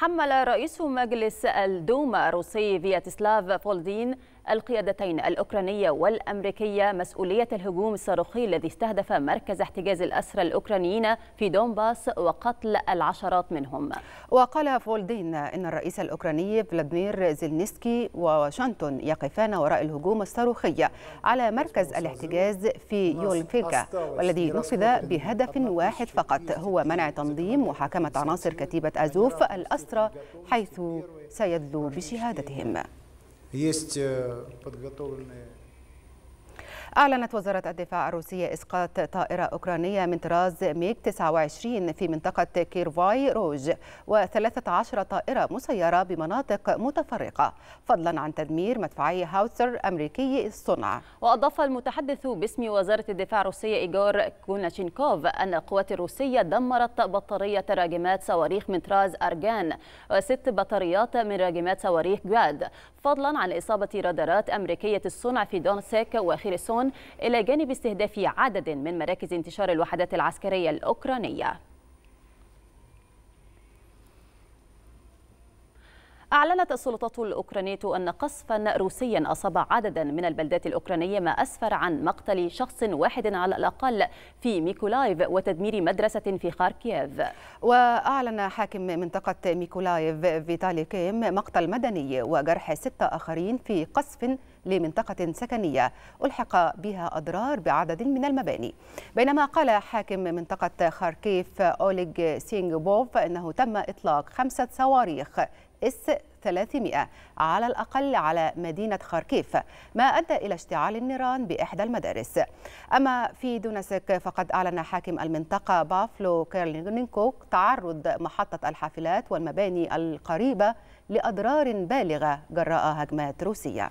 تحمل رئيس مجلس الدوما الروسي فياتسلاف فولدين القيادتين الأوكرانية والأمريكية مسؤولية الهجوم الصاروخي الذي استهدف مركز احتجاز الأسرى الأوكرانيين في دونباس وقتل العشرات منهم وقال فولدين إن الرئيس الأوكراني فلاديمير زيلنسكي وواشنطن يقفان وراء الهجوم الصاروخي على مركز الاحتجاز في يولفيكا والذي نفذ بهدف واحد فقط هو منع تنظيم محاكمة عناصر كتيبة أزوف الأسرى حيث سيدلو بشهادتهم есть э, подготовленные أعلنت وزارة الدفاع الروسية إسقاط طائرة أوكرانية من طراز ميك 29 في منطقة كيرفاي روج و13 طائرة مسيرة بمناطق متفرقة فضلا عن تدمير مدفعي هاوتسر أمريكي الصنع وأضاف المتحدث باسم وزارة الدفاع الروسية إيجور كوناشينكوف أن القوات الروسية دمرت بطارية راجمات صواريخ من طراز أرجان وست بطاريات من راجمات صواريخ جواد فضلا عن إصابة رادارات أمريكية الصنع في دونسيك وخيرسون إلى جانب استهداف عدد من مراكز انتشار الوحدات العسكرية الأوكرانية أعلنت السلطات الأوكرانية أن قصفا روسيا أصاب عددا من البلدات الأوكرانية ما أسفر عن مقتل شخص واحد على الأقل في ميكولايف وتدمير مدرسة في خاركييف وأعلن حاكم منطقة ميكولايف فيتالي كيم مقتل مدني وجرح ستة آخرين في قصف لمنطقة سكنية ألحق بها أضرار بعدد من المباني بينما قال حاكم منطقة خاركيف أوليغ سينجبوف أنه تم إطلاق خمسة صواريخ اس 300 على الأقل على مدينة خاركيف ما أدى إلى اشتعال النيران بإحدى المدارس أما في دونسك فقد أعلن حاكم المنطقة بافلو كيرلينكوك تعرض محطة الحافلات والمباني القريبة لأضرار بالغة جراء هجمات روسية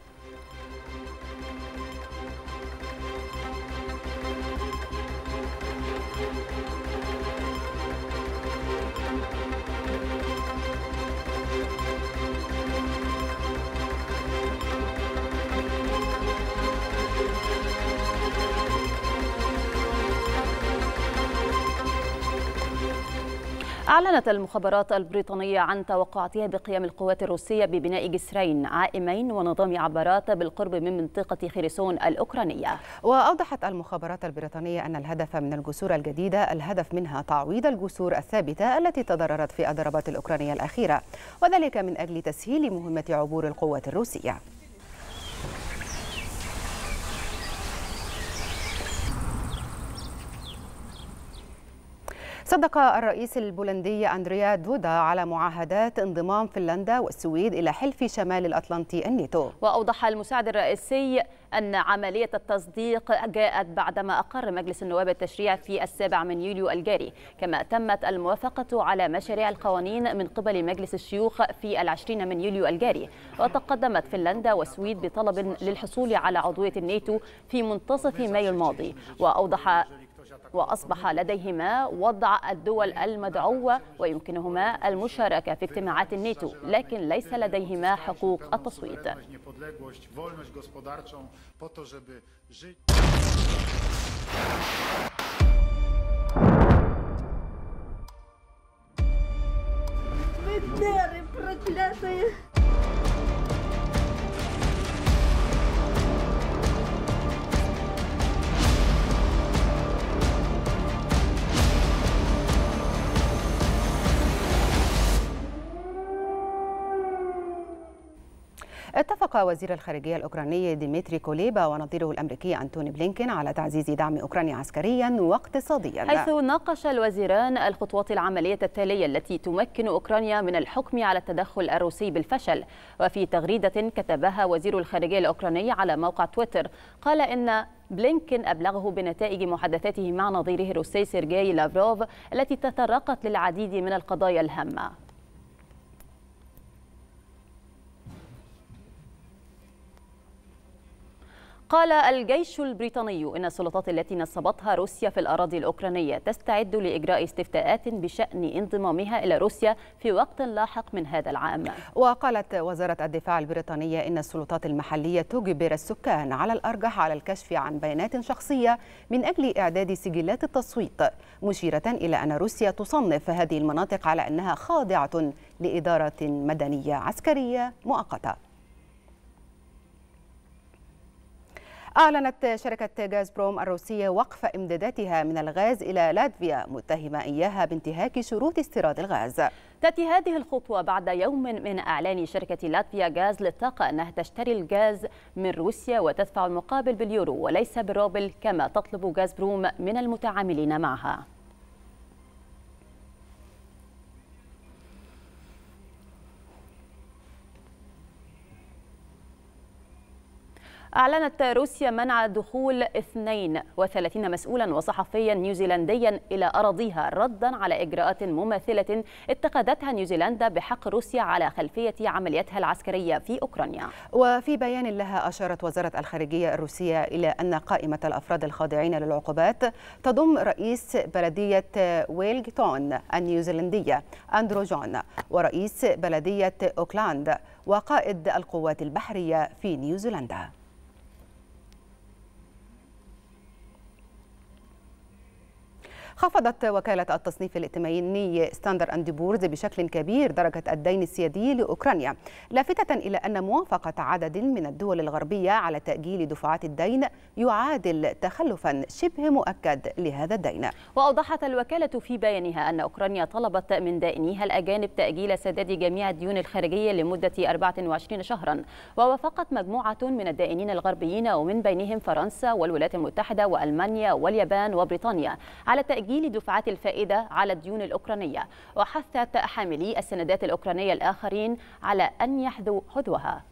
أعلنت المخابرات البريطانية عن توقعاتها بقيام القوات الروسية ببناء جسرين عائمين ونظام عبارات بالقرب من منطقة خيرسون الأوكرانية وأوضحت المخابرات البريطانية أن الهدف من الجسور الجديدة الهدف منها تعويض الجسور الثابتة التي تضررت في الضربات الأوكرانية الأخيرة وذلك من أجل تسهيل مهمة عبور القوات الروسية صدق الرئيس البولندي أندريا دودا على معاهدات انضمام فنلندا والسويد إلى حلف شمال الأطلنطي النيتو وأوضح المساعد الرئيسي أن عملية التصديق جاءت بعدما أقر مجلس النواب التشريع في السابع من يوليو الجاري كما تمت الموافقة على مشاريع القوانين من قبل مجلس الشيوخ في العشرين من يوليو الجاري وتقدمت فنلندا والسويد بطلب للحصول على عضوية النيتو في منتصف مايو الماضي وأوضح وأصبح لديهما وضع الدول المدعوة ويمكنهما المشاركة في اجتماعات الناتو لكن ليس لديهما حقوق التصويت اتفق وزير الخارجية الأوكراني ديمتري كوليبا ونظيره الأمريكي أنتوني بلينكين على تعزيز دعم أوكرانيا عسكريا واقتصاديا حيث ناقش الوزيران الخطوات العملية التالية التي تمكن أوكرانيا من الحكم على التدخل الروسي بالفشل وفي تغريدة كتبها وزير الخارجية الأوكراني على موقع تويتر قال إن بلينكين أبلغه بنتائج محادثاته مع نظيره الروسي سيرجي لافروف التي تطرقت للعديد من القضايا الهامة قال الجيش البريطاني إن السلطات التي نصبتها روسيا في الأراضي الأوكرانية تستعد لإجراء استفتاءات بشأن انضمامها إلى روسيا في وقت لاحق من هذا العام وقالت وزارة الدفاع البريطانية إن السلطات المحلية تجبر السكان على الأرجح على الكشف عن بيانات شخصية من أجل إعداد سجلات التصويت مشيرة إلى أن روسيا تصنف هذه المناطق على أنها خاضعة لإدارة مدنية عسكرية مؤقتة أعلنت شركة غاز بروم الروسية وقف إمداداتها من الغاز إلى لاتفيا متهمة إياها بانتهاك شروط استيراد الغاز تأتي هذه الخطوة بعد يوم من إعلان شركة لاتفيا غاز للطاقة أنها تشتري الغاز من روسيا وتدفع المقابل باليورو وليس بالروبل كما تطلب غاز بروم من المتعاملين معها أعلنت روسيا منع دخول 32 مسؤولا وصحفيا نيوزيلنديا إلى أراضيها ردا على إجراءات مماثلة اتخذتها نيوزيلندا بحق روسيا على خلفية عملياتها العسكرية في أوكرانيا وفي بيان لها أشارت وزارة الخارجية الروسية إلى أن قائمة الأفراد الخاضعين للعقوبات تضم رئيس بلدية ويلجتون النيوزيلندية أندرو جون ورئيس بلدية أوكلاند وقائد القوات البحرية في نيوزيلندا خفضت وكالة التصنيف الائتماني ستاندر أند بورز بشكل كبير درجة الدين السيادي لأوكرانيا لافتة إلى أن موافقة عدد من الدول الغربية على تأجيل دفعات الدين يعادل تخلفا شبه مؤكد لهذا الدين وأوضحت الوكالة في بيانها أن أوكرانيا طلبت من دائنيها الأجانب تأجيل سداد جميع الديون الخارجية لمدة 24 شهرا ووافقت مجموعة من الدائنين الغربيين ومن بينهم فرنسا والولايات المتحدة وألمانيا واليابان وبريطانيا على تأجيل تسجيل دفعات الفائدة على الديون الأوكرانية وحثت حاملي السندات الأوكرانية الآخرين على أن يحذوا حذوها